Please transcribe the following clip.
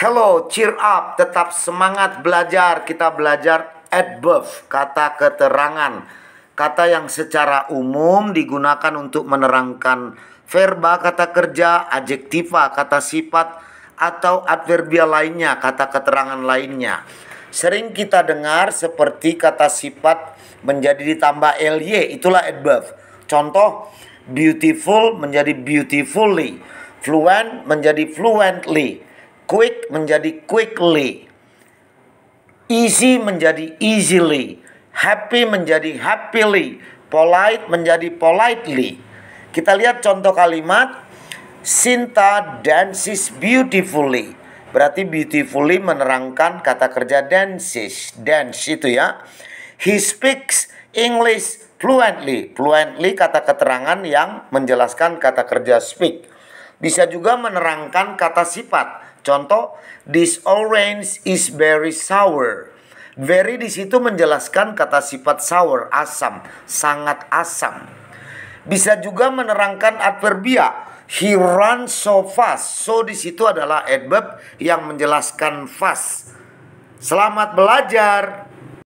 Hello, cheer up, tetap semangat belajar. Kita belajar adverb, kata keterangan. Kata yang secara umum digunakan untuk menerangkan verba, kata kerja, adjektiva, kata sifat, atau adverbial lainnya, kata keterangan lainnya. Sering kita dengar seperti kata sifat menjadi ditambah ly, itulah adverb. Contoh, beautiful menjadi beautifully, fluent menjadi fluently, quick menjadi quickly, easy menjadi easily, happy menjadi happily, polite menjadi politely. Kita lihat contoh kalimat Sinta dances beautifully. Berarti beautifully menerangkan kata kerja dances, dance itu ya. He speaks English fluently. Fluently kata keterangan yang menjelaskan kata kerja speak. Bisa juga menerangkan kata sifat Contoh, this orange is very sour. Very di situ menjelaskan kata sifat sour, asam, sangat asam. Bisa juga menerangkan adverbia. He runs so fast. So di situ adalah adverb yang menjelaskan fast. Selamat belajar.